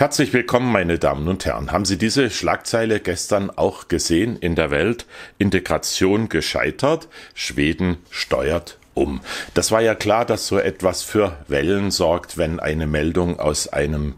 Herzlich willkommen, meine Damen und Herren. Haben Sie diese Schlagzeile gestern auch gesehen in der Welt? Integration gescheitert, Schweden steuert um. Das war ja klar, dass so etwas für Wellen sorgt, wenn eine Meldung aus einem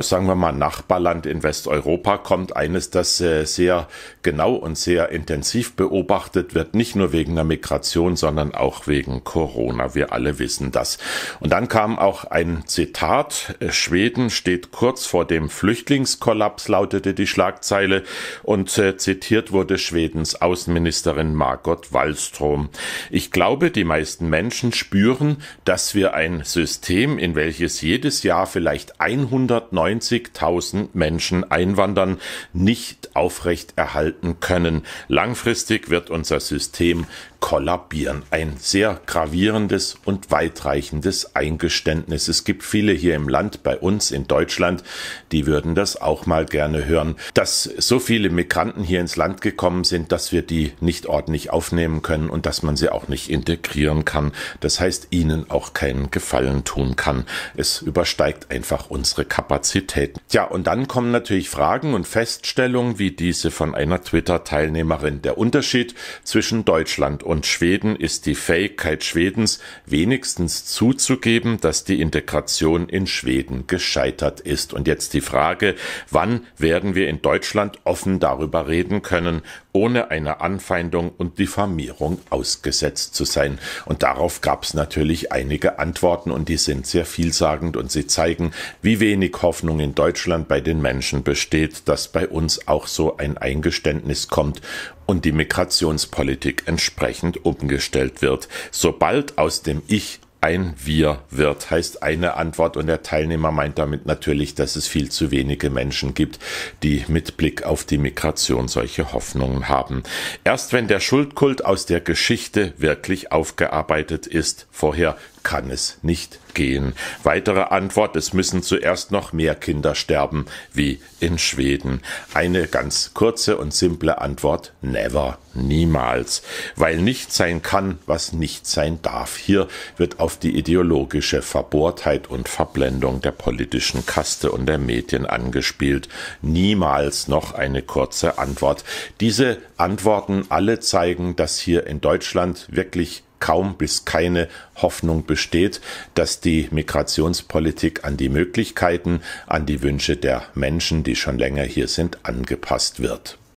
sagen wir mal, Nachbarland in Westeuropa kommt, eines, das äh, sehr genau und sehr intensiv beobachtet wird, nicht nur wegen der Migration, sondern auch wegen Corona. Wir alle wissen das. Und dann kam auch ein Zitat, äh, Schweden steht kurz vor dem Flüchtlingskollaps, lautete die Schlagzeile, und äh, zitiert wurde Schwedens Außenministerin Margot Wallström. Ich glaube, die meisten Menschen spüren, dass wir ein System, in welches jedes Jahr vielleicht 100 90.000 Menschen einwandern, nicht aufrechterhalten können. Langfristig wird unser System kollabieren. Ein sehr gravierendes und weitreichendes Eingeständnis. Es gibt viele hier im Land, bei uns in Deutschland, die würden das auch mal gerne hören, dass so viele Migranten hier ins Land gekommen sind, dass wir die nicht ordentlich aufnehmen können und dass man sie auch nicht integrieren kann. Das heißt, ihnen auch keinen Gefallen tun kann. Es übersteigt einfach unsere Kapazität. Kapazitäten. Tja, und dann kommen natürlich Fragen und Feststellungen wie diese von einer Twitter-Teilnehmerin. Der Unterschied zwischen Deutschland und Schweden ist die Fähigkeit Schwedens, wenigstens zuzugeben, dass die Integration in Schweden gescheitert ist. Und jetzt die Frage, wann werden wir in Deutschland offen darüber reden können, ohne einer Anfeindung und Diffamierung ausgesetzt zu sein. Und darauf gab es natürlich einige Antworten und die sind sehr vielsagend und sie zeigen, wie wenig Hoffnung Hoffnung in Deutschland bei den Menschen besteht, dass bei uns auch so ein Eingeständnis kommt und die Migrationspolitik entsprechend umgestellt wird. Sobald aus dem Ich ein Wir wird, heißt eine Antwort und der Teilnehmer meint damit natürlich, dass es viel zu wenige Menschen gibt, die mit Blick auf die Migration solche Hoffnungen haben. Erst wenn der Schuldkult aus der Geschichte wirklich aufgearbeitet ist, vorher kann es nicht gehen. Weitere Antwort, es müssen zuerst noch mehr Kinder sterben wie in Schweden. Eine ganz kurze und simple Antwort, never, niemals, weil nicht sein kann, was nicht sein darf. Hier wird auf die ideologische Verbohrtheit und Verblendung der politischen Kaste und der Medien angespielt. Niemals noch eine kurze Antwort. Diese Antworten alle zeigen, dass hier in Deutschland wirklich kaum bis keine Hoffnung besteht, dass die Migrationspolitik an die Möglichkeiten, an die Wünsche der Menschen, die schon länger hier sind, angepasst wird.